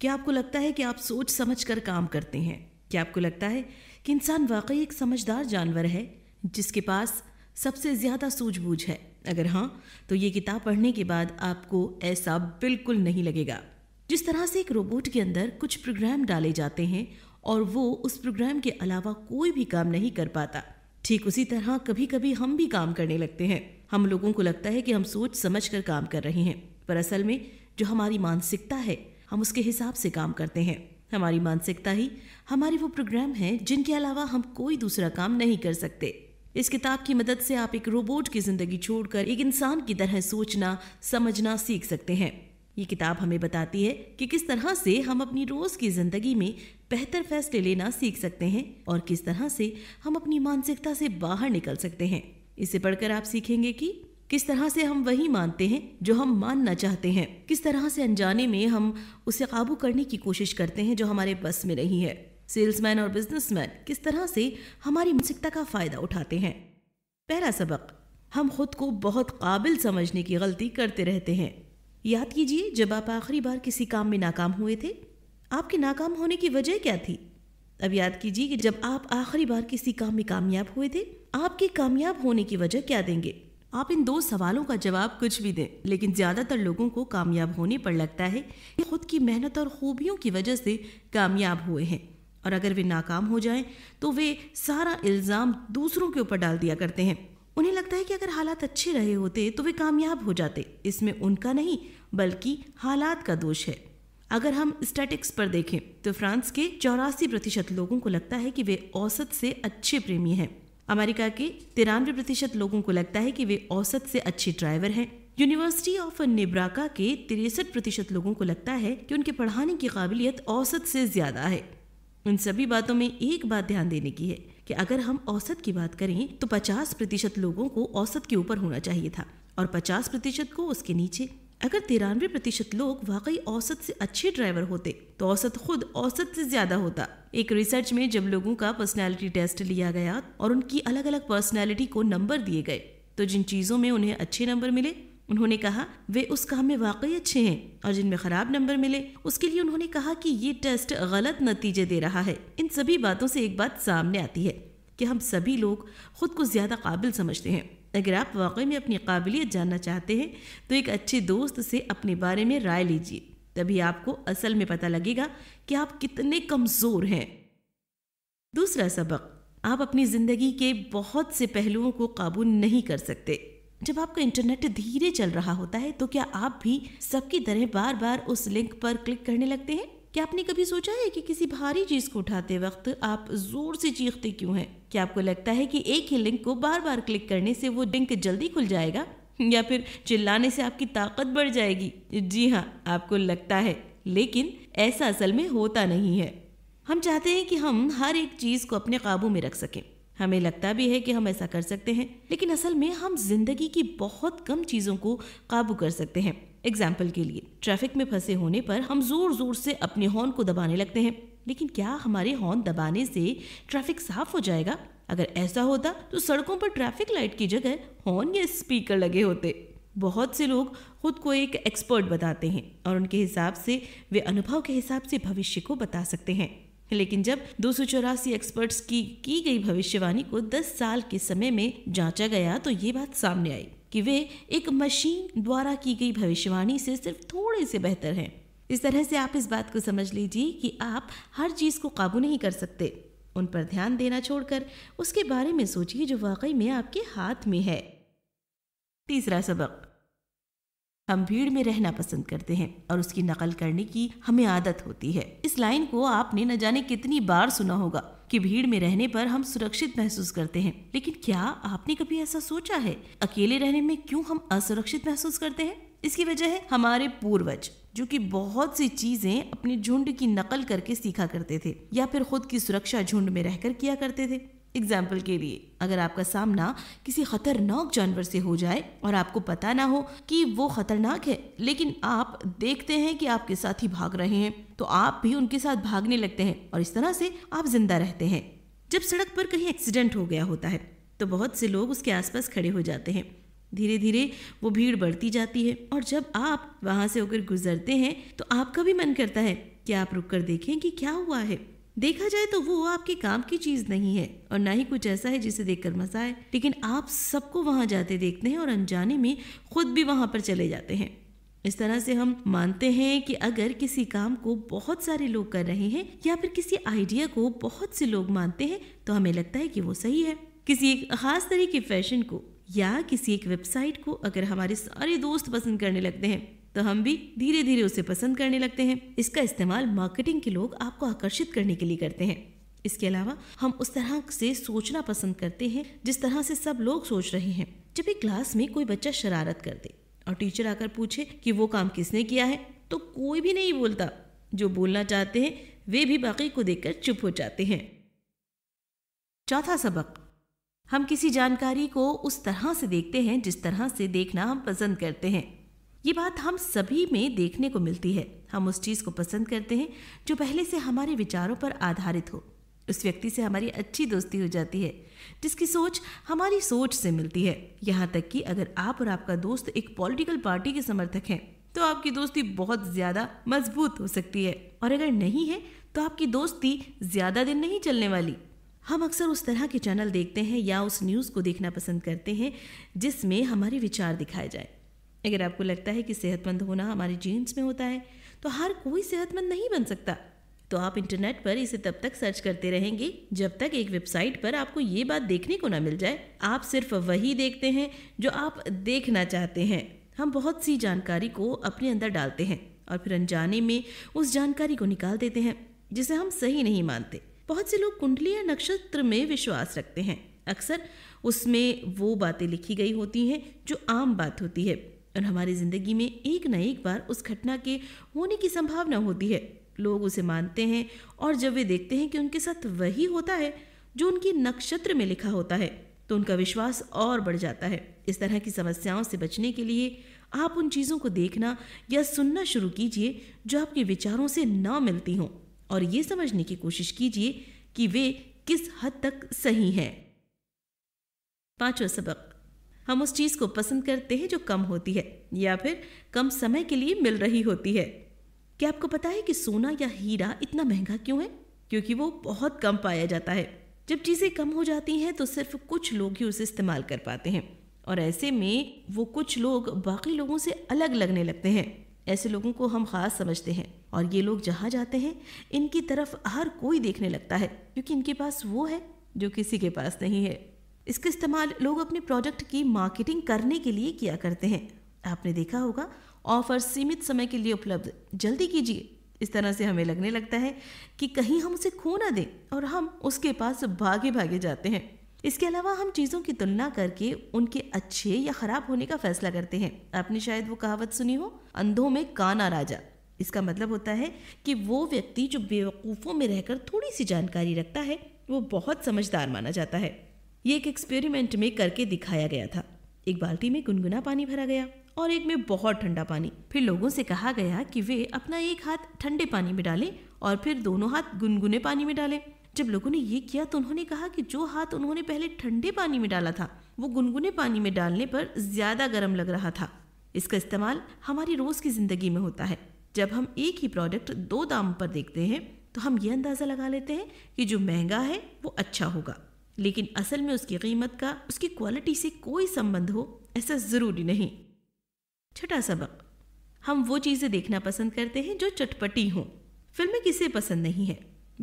क्या आपको लगता है कि आप सोच समझ कर काम करते हैं क्या आपको लगता है कि इंसान वाकई एक समझदार जानवर है जिसके पास सबसे ज़्यादा सूझबूझ है अगर हाँ तो ये किताब पढ़ने के बाद आपको ऐसा बिल्कुल नहीं लगेगा जिस तरह से एक रोबोट के अंदर कुछ प्रोग्राम डाले जाते हैं और वो उस प्रोग्राम के अलावा कोई भी काम नहीं कर पाता ठीक उसी तरह कभी कभी हम भी काम करने लगते हैं हम लोगों को लगता है कि हम सोच समझ कर काम कर रहे हैं पर असल में जो हमारी मानसिकता है हम उसके हिसाब से काम करते हैं हमारी मानसिकता ही हमारे वो प्रोग्राम है जिनके अलावा हम कोई दूसरा काम नहीं कर सकते इस किताब की मदद से आप एक रोबोट की जिंदगी छोड़कर एक इंसान की तरह सोचना समझना सीख सकते हैं ये किताब हमें बताती है कि किस तरह से हम अपनी रोज की जिंदगी में बेहतर फैसले लेना सीख सकते हैं और किस तरह से हम अपनी मानसिकता से बाहर निकल सकते हैं इसे पढ़कर आप सीखेंगे कि किस तरह से हम वही मानते हैं जो हम मानना चाहते हैं किस तरह से अनजाने में हम उसे काबू करने की कोशिश करते हैं जो हमारे बस में नहीं है सेल्समैन और बिजनेसमैन किस तरह से हमारी मानसिकता का फ़ायदा उठाते हैं पहला सबक हम खुद को बहुत काबिल समझने की गलती करते रहते हैं याद कीजिए जब आप आखिरी बार किसी काम में नाकाम हुए थे आपके नाकाम होने की वजह क्या थी अब याद कीजिए कि जब आप आखिरी बार किसी काम में कामयाब हुए थे आपके कामयाब होने की वजह क्या देंगे आप इन दो सवालों का जवाब कुछ भी दें लेकिन ज़्यादातर लोगों को कामयाब होने पर लगता है कि खुद की मेहनत और खूबियों की वजह से कामयाब हुए हैं और अगर वे नाकाम हो जाएं तो वे सारा इल्ज़ाम दूसरों के ऊपर डाल दिया करते हैं उन्हें लगता है कि अगर हालात अच्छे रहे होते तो वे कामयाब हो जाते इसमें उनका नहीं बल्कि हालात का दोष है अगर हम स्टैटिक्स पर देखें तो फ्रांस के चौरासी प्रतिशत लोगों को लगता है कि वे औसत से अच्छे प्रेमी हैं अमेरिका के तिरानवे प्रतिशत लोगों को लगता है कि वे औसत से अच्छे ड्राइवर हैं यूनिवर्सिटी ऑफ निब्राका के तिरसठ प्रतिशत लोगों को लगता है कि उनके पढ़ाने की काबिलियत औसत से ज़्यादा है उन सभी बातों में एक बात ध्यान देने की है कि अगर हम औसत की बात करें तो 50 प्रतिशत लोगों को औसत के ऊपर होना चाहिए था और 50 प्रतिशत को उसके नीचे अगर तिरानवे प्रतिशत लोग वाकई औसत से अच्छे ड्राइवर होते तो औसत खुद औसत से ज्यादा होता एक रिसर्च में जब लोगों का पर्सनैलिटी टेस्ट लिया गया और उनकी अलग अलग पर्सनैलिटी को नंबर दिए गए तो जिन चीज़ों में उन्हें अच्छे नंबर मिले उन्होंने कहा वे उस काम में वाकई अच्छे हैं और जिनमें खराब नंबर मिले उसके लिए उन्होंने कहा कि ये टेस्ट गलत नतीजे दे रहा है इन सभी बातों से एक बात सामने आती है कि हम सभी लोग खुद को ज्यादा काबिल समझते हैं अगर आप वाकई में अपनी काबिलियत जानना चाहते हैं तो एक अच्छे दोस्त से अपने बारे में राय लीजिए तभी आपको असल में पता लगेगा कि आप कितने कमज़ोर हैं दूसरा सबक आप अपनी ज़िंदगी के बहुत से पहलुओं को काबू नहीं कर सकते जब आपका इंटरनेट धीरे चल रहा होता है तो क्या आप भी सबकी तरह बार बार उस लिंक पर क्लिक करने लगते हैं क्या आपने कभी सोचा है कि किसी भारी चीज़ को उठाते वक्त आप ज़ोर से चीखते क्यों हैं क्या आपको लगता है कि एक ही लिंक को बार बार क्लिक करने से वो लिंक जल्दी खुल जाएगा या फिर चिल्लाने से आपकी ताकत बढ़ जाएगी जी हाँ आपको लगता है लेकिन ऐसा असल में होता नहीं है हम चाहते हैं कि हम हर एक चीज़ को अपने काबू में रख सकें हमें लगता भी है कि हम ऐसा कर सकते हैं लेकिन असल में हम जिंदगी की बहुत कम चीज़ों को काबू कर सकते हैं एग्जाम्पल के लिए ट्रैफिक में फंसे होने पर हम ज़ोर ज़ोर से अपने हॉर्न को दबाने लगते हैं लेकिन क्या हमारे हॉर्न दबाने से ट्रैफिक साफ हो जाएगा अगर ऐसा होता तो सड़कों पर ट्रैफिक लाइट की जगह हॉर्न या स्पीकर लगे होते बहुत से लोग खुद को एक एक्सपर्ट बताते हैं और उनके हिसाब से वे अनुभव के हिसाब से भविष्य को बता सकते हैं लेकिन जब दो एक्सपर्ट्स की की गई भविष्यवाणी को 10 साल के समय में जांचा गया तो ये बात सामने आई कि वे एक मशीन द्वारा की गई भविष्यवाणी से सिर्फ थोड़े से बेहतर हैं इस तरह से आप इस बात को समझ लीजिए कि आप हर चीज़ को काबू नहीं कर सकते उन पर ध्यान देना छोड़कर उसके बारे में सोचिए जो वाकई में आपके हाथ में है तीसरा सबक हम भीड़ में रहना पसंद करते हैं और उसकी नकल करने की हमें आदत होती है इस लाइन को आपने न जाने कितनी बार सुना होगा कि भीड़ में रहने पर हम सुरक्षित महसूस करते हैं लेकिन क्या आपने कभी ऐसा सोचा है अकेले रहने में क्यों हम असुरक्षित महसूस करते हैं इसकी वजह है हमारे पूर्वज जो कि बहुत सी चीजें अपने झुंड की नकल करके सीखा करते थे या फिर खुद की सुरक्षा झुंड में रहकर किया करते थे एग्जाम्पल के लिए अगर आपका सामना किसी खतरनाक जानवर से हो जाए और आपको पता ना हो कि वो खतरनाक है लेकिन आप देखते हैं कि आपके साथ ही भाग रहे हैं तो आप भी उनके साथ भागने लगते हैं और इस तरह से आप जिंदा रहते हैं जब सड़क पर कहीं एक्सीडेंट हो गया होता है तो बहुत से लोग उसके आसपास खड़े हो जाते हैं धीरे धीरे वो भीड़ बढ़ती जाती है और जब आप वहाँ से होकर गुजरते हैं तो आपका भी मन करता है कि आप रुक कर देखें कि क्या हुआ है देखा जाए तो वो आपके काम की चीज नहीं है और ना ही कुछ ऐसा है जिसे देखकर मजा आए लेकिन आप सबको वहां जाते देखते हैं और अनजाने में खुद भी वहां पर चले जाते हैं इस तरह से हम मानते हैं कि अगर किसी काम को बहुत सारे लोग कर रहे हैं या फिर किसी आइडिया को बहुत से लोग मानते हैं तो हमें लगता है कि वो सही है किसी एक खास तरह के फैशन को या किसी एक वेबसाइट को अगर हमारे सारे दोस्त पसंद करने लगते हैं तो हम भी धीरे धीरे उसे पसंद करने लगते हैं इसका इस्तेमाल मार्केटिंग के लोग आपको आकर्षित करने के लिए करते हैं इसके अलावा हम उस तरह से सोचना पसंद करते हैं जिस तरह से सब लोग सोच रहे हैं जब एक क्लास में कोई बच्चा शरारत कर दे और टीचर आकर पूछे कि वो काम किसने किया है तो कोई भी नहीं बोलता जो बोलना चाहते हैं वे भी बाकी को देखकर चुप हो जाते हैं चौथा सबक हम किसी जानकारी को उस तरह से देखते हैं जिस तरह से देखना हम पसंद करते हैं ये बात हम सभी में देखने को मिलती है हम उस चीज़ को पसंद करते हैं जो पहले से हमारे विचारों पर आधारित हो उस व्यक्ति से हमारी अच्छी दोस्ती हो जाती है जिसकी सोच हमारी सोच से मिलती है यहाँ तक कि अगर आप और आपका दोस्त एक पॉलिटिकल पार्टी के समर्थक हैं तो आपकी दोस्ती बहुत ज़्यादा मजबूत हो सकती है और अगर नहीं है तो आपकी दोस्ती ज़्यादा दिन नहीं चलने वाली हम अक्सर उस तरह के चैनल देखते हैं या उस न्यूज़ को देखना पसंद करते हैं जिसमें हमारे विचार दिखाए जाए अगर आपको लगता है कि सेहतमंद होना हमारे जीन्स में होता है तो हर कोई सेहतमंद नहीं बन सकता तो आप इंटरनेट पर इसे तब तक सर्च करते रहेंगे जब तक एक वेबसाइट पर आपको ये बात देखने को ना मिल जाए आप सिर्फ वही देखते हैं जो आप देखना चाहते हैं हम बहुत सी जानकारी को अपने अंदर डालते हैं और फिर अनजाने में उस जानकारी को निकाल देते हैं जिसे हम सही नहीं मानते बहुत से लोग कुंडली या नक्षत्र में विश्वास रखते हैं अक्सर उसमें वो बातें लिखी गई होती हैं जो आम बात होती है और हमारी ज़िंदगी में एक ना एक बार उस घटना के होने की संभावना होती है लोग उसे मानते हैं और जब वे देखते हैं कि उनके साथ वही होता है जो उनकी नक्षत्र में लिखा होता है तो उनका विश्वास और बढ़ जाता है इस तरह की समस्याओं से बचने के लिए आप उन चीज़ों को देखना या सुनना शुरू कीजिए जो आपके विचारों से ना मिलती हों और ये समझने की कोशिश कीजिए कि वे किस हद तक सही हैं पांचवा सबक हम उस चीज़ को पसंद करते हैं जो कम होती है या फिर कम समय के लिए मिल रही होती है क्या आपको पता है कि सोना या हीरा इतना महंगा क्यों है क्योंकि वो बहुत कम पाया जाता है जब चीज़ें कम हो जाती हैं तो सिर्फ कुछ लोग ही उसे इस्तेमाल कर पाते हैं और ऐसे में वो कुछ लोग बाकी लोगों से अलग लगने लगते हैं ऐसे लोगों को हम खास समझते हैं और ये लोग जहाँ जाते हैं इनकी तरफ हर कोई देखने लगता है क्योंकि इनके पास वो है जो किसी के पास नहीं है इसका इस्तेमाल लोग अपने प्रोडक्ट की मार्केटिंग करने के लिए किया करते हैं आपने देखा होगा ऑफर सीमित समय के लिए उपलब्ध जल्दी कीजिए इस तरह से हमें लगने लगता है कि कहीं हम उसे खो ना दें और हम उसके पास भागे भागे जाते हैं इसके अलावा हम चीज़ों की तुलना करके उनके अच्छे या ख़राब होने का फैसला करते हैं आपने शायद वो कहावत सुनी हो अंधों में काना राजा इसका मतलब होता है कि वो व्यक्ति जो बेवकूफ़ों में रहकर थोड़ी सी जानकारी रखता है वो बहुत समझदार माना जाता है ये एक एक्सपेरिमेंट में करके दिखाया गया था एक बाल्टी में गुनगुना पानी भरा गया और एक में बहुत ठंडा पानी फिर लोगों से कहा गया कि वे अपना एक हाथ ठंडे पानी में डालें और फिर दोनों हाथ गुनगुने पानी में डालें जब लोगों ने ये किया तो उन्होंने कहा कि जो हाथ उन्होंने पहले ठंडे पानी में डाला था वो गुनगुने पानी में डालने पर ज़्यादा गर्म लग रहा था इसका इस्तेमाल हमारी रोज़ की ज़िंदगी में होता है जब हम एक ही प्रोडक्ट दो दाम पर देखते हैं तो हम ये अंदाज़ा लगा लेते हैं कि जो महंगा है वो अच्छा होगा लेकिन असल में उसकी कीमत का उसकी क्वालिटी से कोई संबंध हो ऐसा ज़रूरी नहीं छठा सबक हम वो चीज़ें देखना पसंद करते हैं जो चटपटी हों फिल्में किसे पसंद नहीं है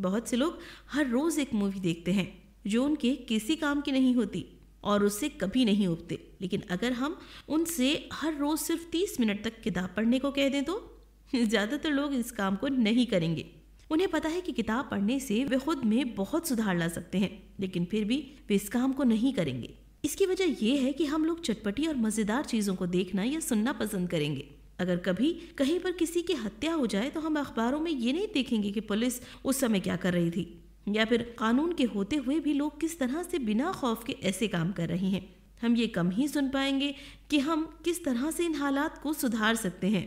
बहुत से लोग हर रोज़ एक मूवी देखते हैं जो उनके किसी काम की नहीं होती और उससे कभी नहीं उबते लेकिन अगर हम उनसे हर रोज़ सिर्फ तीस मिनट तक किताब पढ़ने को कह दें तो ज़्यादातर लोग इस काम को नहीं करेंगे उन्हें पता है कि किताब पढ़ने से वे खुद में बहुत सुधार ला सकते हैं लेकिन फिर भी वे इस काम को नहीं करेंगे इसकी वजह यह है कि हम लोग चटपटी और मज़ेदार चीज़ों को देखना या सुनना पसंद करेंगे अगर कभी कहीं पर किसी की हत्या हो जाए तो हम अखबारों में ये नहीं देखेंगे कि पुलिस उस समय क्या कर रही थी या फिर कानून के होते हुए भी लोग किस तरह से बिना खौफ के ऐसे काम कर रहे हैं हम ये कम ही सुन पाएंगे कि हम किस तरह से इन हालात को सुधार सकते हैं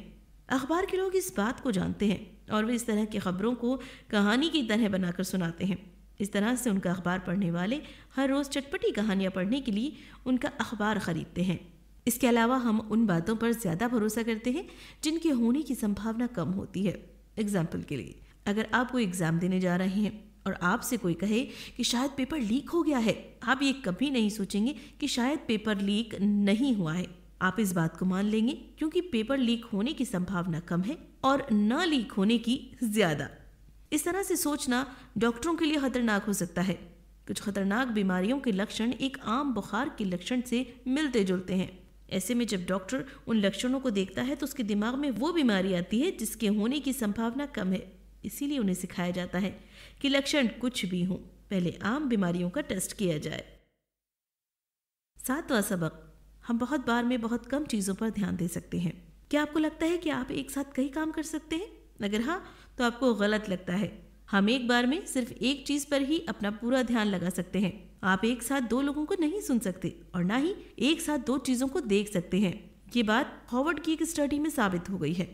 अखबार के लोग इस बात को जानते हैं और वे इस तरह की खबरों को कहानी की तरह बनाकर सुनाते हैं इस तरह से उनका अखबार पढ़ने वाले हर रोज़ चटपटी कहानियाँ पढ़ने के लिए उनका अखबार ख़रीदते हैं इसके अलावा हम उन बातों पर ज़्यादा भरोसा करते हैं जिनके होने की संभावना कम होती है एग्ज़ाम्पल के लिए अगर आप कोई एग्ज़ाम देने जा रहे हैं और आपसे कोई कहे कि शायद पेपर लीक हो गया है आप ये कभी नहीं सोचेंगे कि शायद पेपर लीक नहीं हुआ है आप इस बात को मान लेंगे क्योंकि पेपर लीक होने की संभावना कम है और न लीक होने की ज्यादा इस तरह से सोचना डॉक्टरों के लिए खतरनाक हो सकता है कुछ खतरनाक बीमारियों के लक्षण एक आम बुखार के लक्षण से मिलते जुलते हैं ऐसे में जब डॉक्टर उन लक्षणों को देखता है तो उसके दिमाग में वो बीमारी आती है जिसके होने की संभावना कम है इसीलिए उन्हें सिखाया जाता है कि लक्षण कुछ भी हो पहले आम बीमारियों का टेस्ट किया जाए सातवां सबक हम बहुत बार में बहुत कम चीज़ों पर ध्यान दे सकते हैं क्या आपको लगता है कि आप एक साथ कई काम कर सकते हैं अगर हाँ तो आपको गलत लगता है हम एक बार में सिर्फ एक चीज़ पर ही अपना पूरा ध्यान लगा सकते हैं आप एक साथ दो लोगों को नहीं सुन सकते और ना ही एक साथ दो चीज़ों को देख सकते हैं ये बात हॉवर्ड की एक स्टडी में साबित हो गई है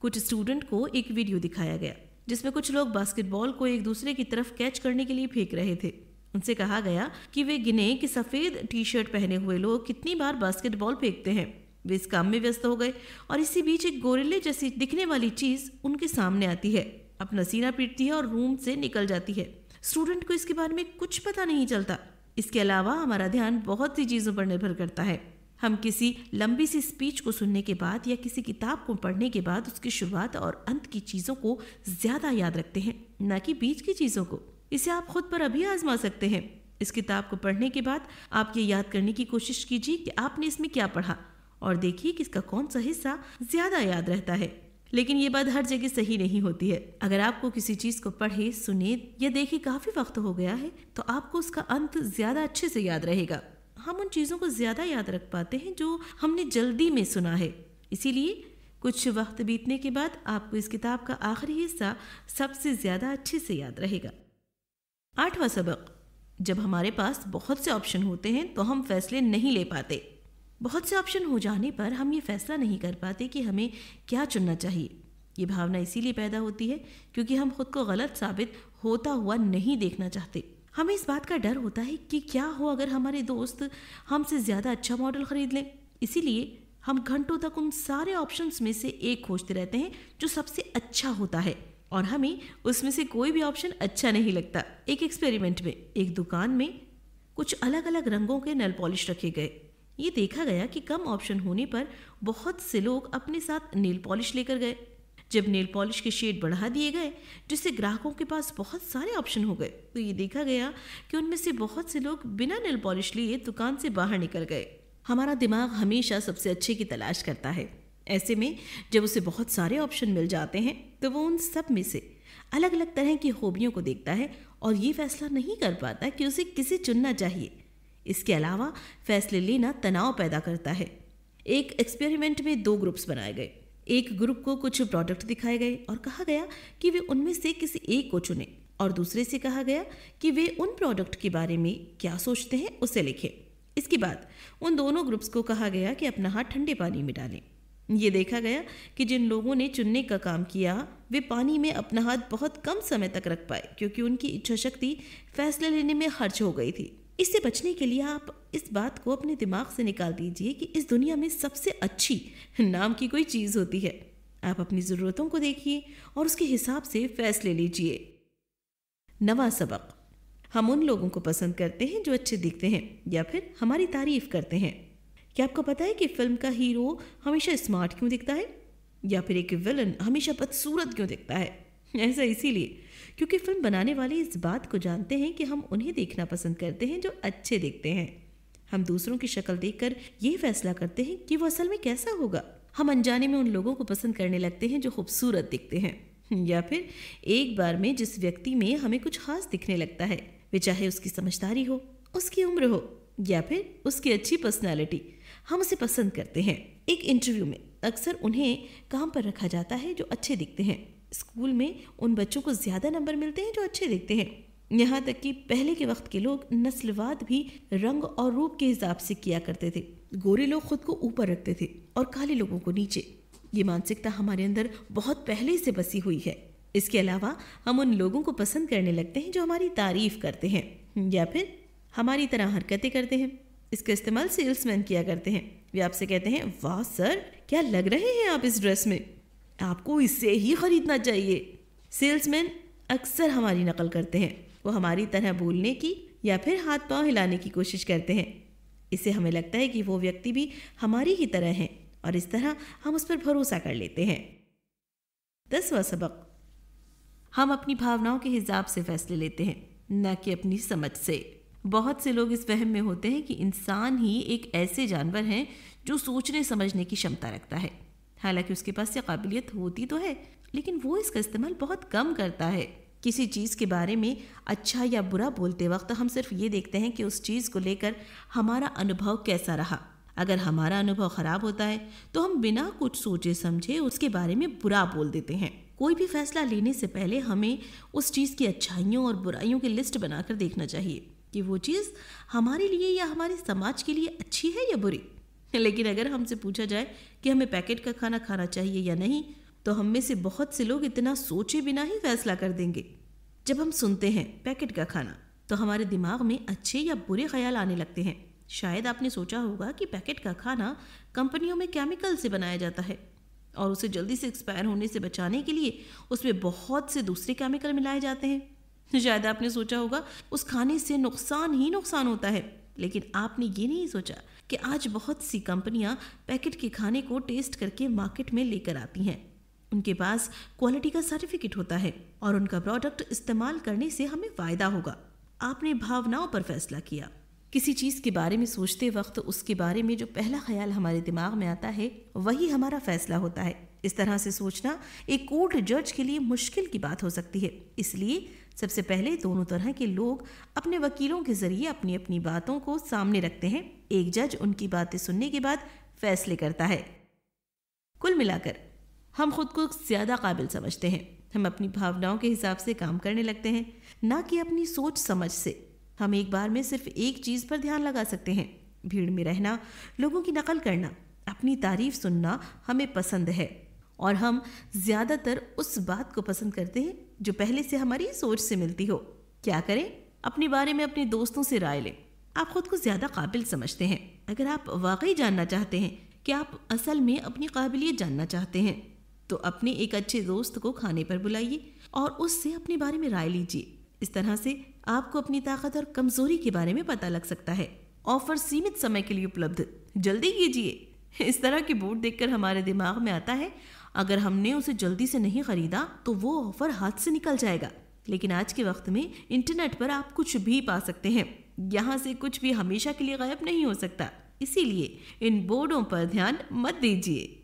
कुछ स्टूडेंट को एक वीडियो दिखाया गया जिसमें कुछ लोग बास्केटबॉल को एक दूसरे की तरफ कैच करने के लिए फेंक रहे थे उनसे कहा गया कि वे गिने कि सफ़ेद टी शर्ट पहने हुए लोग कितनी बार बास्केटबॉल फेंकते हैं वे इस काम में व्यस्त हो गए और इसी बीच एक गोरिल्ले जैसी दिखने वाली चीज़ उनके सामने आती है अपना सीना पीटती है और रूम से निकल जाती है स्टूडेंट को इसके बारे में कुछ पता नहीं चलता इसके अलावा हमारा ध्यान बहुत सी चीज़ों पर निर्भर करता है हम किसी लंबी सी स्पीच को सुनने के बाद या किसी किताब को पढ़ने के बाद उसकी शुरुआत और अंत की चीज़ों को ज़्यादा याद रखते हैं न कि बीच की चीज़ों को इसे आप खुद पर अभी आजमा सकते हैं इस किताब को पढ़ने के बाद आप ये याद करने की कोशिश कीजिए कि आपने इसमें क्या पढ़ा और देखिए कि इसका कौन सा हिस्सा ज्यादा याद रहता है लेकिन ये बात हर जगह सही नहीं होती है अगर आपको किसी चीज को पढ़े सुने या देखे काफी वक्त हो गया है तो आपको उसका अंत ज्यादा अच्छे से याद रहेगा हम उन चीजों को ज्यादा याद रख पाते हैं जो हमने जल्दी में सुना है इसीलिए कुछ वक्त बीतने के बाद आपको इस किताब का आखिरी हिस्सा सबसे ज्यादा अच्छे से याद रहेगा आठवां सबक जब हमारे पास बहुत से ऑप्शन होते हैं तो हम फैसले नहीं ले पाते बहुत से ऑप्शन हो जाने पर हम ये फैसला नहीं कर पाते कि हमें क्या चुनना चाहिए ये भावना इसीलिए पैदा होती है क्योंकि हम खुद को गलत साबित होता हुआ नहीं देखना चाहते हमें इस बात का डर होता है कि क्या हो अगर हमारे दोस्त हमसे ज़्यादा अच्छा मॉडल ख़रीद लें इसीलिए हम घंटों तक उन सारे ऑप्शंस में से एक खोजते रहते हैं जो सबसे अच्छा होता है और हमें उसमें से कोई भी ऑप्शन अच्छा नहीं लगता एक एक्सपेरिमेंट में एक दुकान में कुछ अलग अलग रंगों के नल पॉलिश रखे गए ये देखा गया कि कम ऑप्शन होने पर बहुत से लोग अपने साथ नेल पॉलिश लेकर गए जब नेल पॉलिश के शेड बढ़ा दिए गए जिससे ग्राहकों के पास बहुत सारे ऑप्शन हो गए तो ये देखा गया कि उनमें से बहुत से लोग बिना नेल पॉलिश लिए दुकान से बाहर निकल गए हमारा दिमाग हमेशा सबसे अच्छे की तलाश करता है ऐसे में जब उसे बहुत सारे ऑप्शन मिल जाते हैं तो वो उन सब में से अलग अलग तरह की हॉबियों को देखता है और ये फैसला नहीं कर पाता कि उसे किसे चुनना चाहिए इसके अलावा फैसले लेना तनाव पैदा करता है एक एक्सपेरिमेंट में दो ग्रुप्स बनाए गए एक ग्रुप को कुछ प्रोडक्ट दिखाए गए और कहा गया कि वे उनमें से किसी एक को चुने और दूसरे से कहा गया कि वे उन प्रोडक्ट के बारे में क्या सोचते हैं उसे लिखें इसके बाद उन दोनों ग्रुप्स को कहा गया कि अपना हाथ ठंडे पानी में डालें ये देखा गया कि जिन लोगों ने चुनने का काम किया वे पानी में अपना हाथ बहुत कम समय तक रख पाए क्योंकि उनकी इच्छा शक्ति फैसले लेने में खर्च हो गई थी इससे बचने के लिए आप इस बात को अपने दिमाग से निकाल दीजिए कि इस दुनिया में सबसे अच्छी नाम की कोई चीज़ होती है आप अपनी ज़रूरतों को देखिए और उसके हिसाब से फैसले लीजिए नवा सबक हम उन लोगों को पसंद करते हैं जो अच्छे दिखते हैं या फिर हमारी तारीफ करते हैं क्या आपको पता है कि फिल्म का हीरो हमेशा स्मार्ट क्यों दिखता है या फिर एक विलन हमेशा बदसूरत क्यों दिखता है ऐसा इसीलिए क्योंकि फिल्म बनाने वाले इस बात को जानते हैं कि हम उन्हें देखना पसंद करते हैं जो अच्छे देखते हैं हम दूसरों की शक्ल देख कर ये फैसला करते हैं कि वो असल में कैसा होगा हम अनजाने में उन लोगों को पसंद करने लगते हैं जो खूबसूरत दिखते हैं या फिर एक बार में जिस व्यक्ति में हमें कुछ खास दिखने लगता है वे चाहे उसकी समझदारी हो उसकी उम्र हो या फिर उसकी अच्छी पर्सनैलिटी हम उसे पसंद करते हैं एक इंटरव्यू में अक्सर उन्हें काम पर रखा जाता है जो अच्छे दिखते हैं स्कूल में उन बच्चों को ज़्यादा नंबर मिलते हैं जो अच्छे दिखते हैं यहाँ तक कि पहले के वक्त के लोग नस्लवाद भी रंग और रूप के हिसाब से किया करते थे गोरे लोग खुद को ऊपर रखते थे और काले लोगों को नीचे ये मानसिकता हमारे अंदर बहुत पहले से बसी हुई है इसके अलावा हम उन लोगों को पसंद करने लगते हैं जो हमारी तारीफ करते हैं या फिर हमारी तरह हरकतें करते हैं इसका इस्तेमाल सेल्समैन किया करते हैं वे आपसे कहते हैं वाह सर क्या लग रहे हैं आप इस ड्रेस में आपको इसे ही ख़रीदना चाहिए सेल्समैन अक्सर हमारी नकल करते हैं वो हमारी तरह बोलने की या फिर हाथ पांव हिलाने की कोशिश करते हैं इससे हमें लगता है कि वो व्यक्ति भी हमारी ही तरह हैं और इस तरह हम उस पर भरोसा कर लेते हैं दसवा सबक हम अपनी भावनाओं के हिसाब से फैसले लेते हैं न कि अपनी समझ से बहुत से लोग इस वहम में होते हैं कि इंसान ही एक ऐसे जानवर हैं जो सोचने समझने की क्षमता रखता है हालांकि उसके पास ये काबिलियत होती तो है लेकिन वो इसका इस्तेमाल बहुत कम करता है किसी चीज़ के बारे में अच्छा या बुरा बोलते वक्त हम सिर्फ ये देखते हैं कि उस चीज़ को लेकर हमारा अनुभव कैसा रहा अगर हमारा अनुभव ख़राब होता है तो हम बिना कुछ सोचे समझे उसके बारे में बुरा बोल देते हैं कोई भी फैसला लेने से पहले हमें उस चीज़ की अच्छाइयों और बुराइयों की लिस्ट बनाकर देखना चाहिए कि वो चीज़ हमारे लिए या हमारे समाज के लिए अच्छी है या बुरी लेकिन अगर हमसे पूछा जाए कि हमें पैकेट का खाना खाना चाहिए या नहीं तो हम में से बहुत से लोग इतना सोचे बिना ही फैसला कर देंगे जब हम सुनते हैं पैकेट का खाना तो हमारे दिमाग में अच्छे या बुरे ख्याल आने लगते हैं शायद आपने सोचा होगा कि पैकेट का खाना कंपनियों में केमिकल से बनाया जाता है और उसे जल्दी से एक्सपायर होने से बचाने के लिए उसमें बहुत से दूसरे केमिकल मिलाए जाते हैं शायद आपने सोचा होगा उस खाने से नुकसान ही नुकसान होता है लेकिन आपने ये नहीं सोचा कि आज बहुत सी कंपनियां पैकेट के खाने को टेस्ट करके मार्केट में लेकर आती हैं उनके पास क्वालिटी का सर्टिफिकेट होता है और उनका प्रोडक्ट इस्तेमाल करने से हमें फ़ायदा होगा आपने भावनाओं पर फैसला किया किसी चीज़ के बारे में सोचते वक्त उसके बारे में जो पहला ख्याल हमारे दिमाग में आता है वही हमारा फैसला होता है इस तरह से सोचना एक कोर्ट जज के लिए मुश्किल की बात हो सकती है इसलिए सबसे पहले दोनों तरह के लोग अपने वकीलों के जरिए अपनी अपनी बातों को सामने रखते हैं एक जज उनकी बातें सुनने के बाद फैसले करता है कुल मिलाकर हम खुद को ज़्यादा काबिल समझते हैं हम अपनी भावनाओं के हिसाब से काम करने लगते हैं ना कि अपनी सोच समझ से हम एक बार में सिर्फ एक चीज़ पर ध्यान लगा सकते हैं भीड़ में रहना लोगों की नकल करना अपनी तारीफ सुनना हमें पसंद है और हम ज़्यादातर उस बात को पसंद करते हैं जो पहले से हमारी सोच से मिलती हो क्या करें अपने बारे में अपने दोस्तों से राय लें आप खुद को ज़्यादा काबिल समझते हैं अगर आप वाकई जानना चाहते हैं कि आप असल में अपनी काबिलियत जानना चाहते हैं तो अपने एक अच्छे दोस्त को खाने पर बुलाइए और उससे अपने बारे में राय लीजिए इस तरह से आपको अपनी ताकत और कमजोरी के बारे में पता लग सकता है ऑफर सीमित समय के लिए उपलब्ध जल्दी कीजिए इस तरह के बोर्ड देखकर हमारे दिमाग में आता है अगर हमने उसे जल्दी से नहीं खरीदा तो वो ऑफर हाथ से निकल जाएगा लेकिन आज के वक्त में इंटरनेट पर आप कुछ भी पा सकते हैं यहाँ से कुछ भी हमेशा के लिए गायब नहीं हो सकता इसीलिए इन बोर्डों पर ध्यान मत दीजिए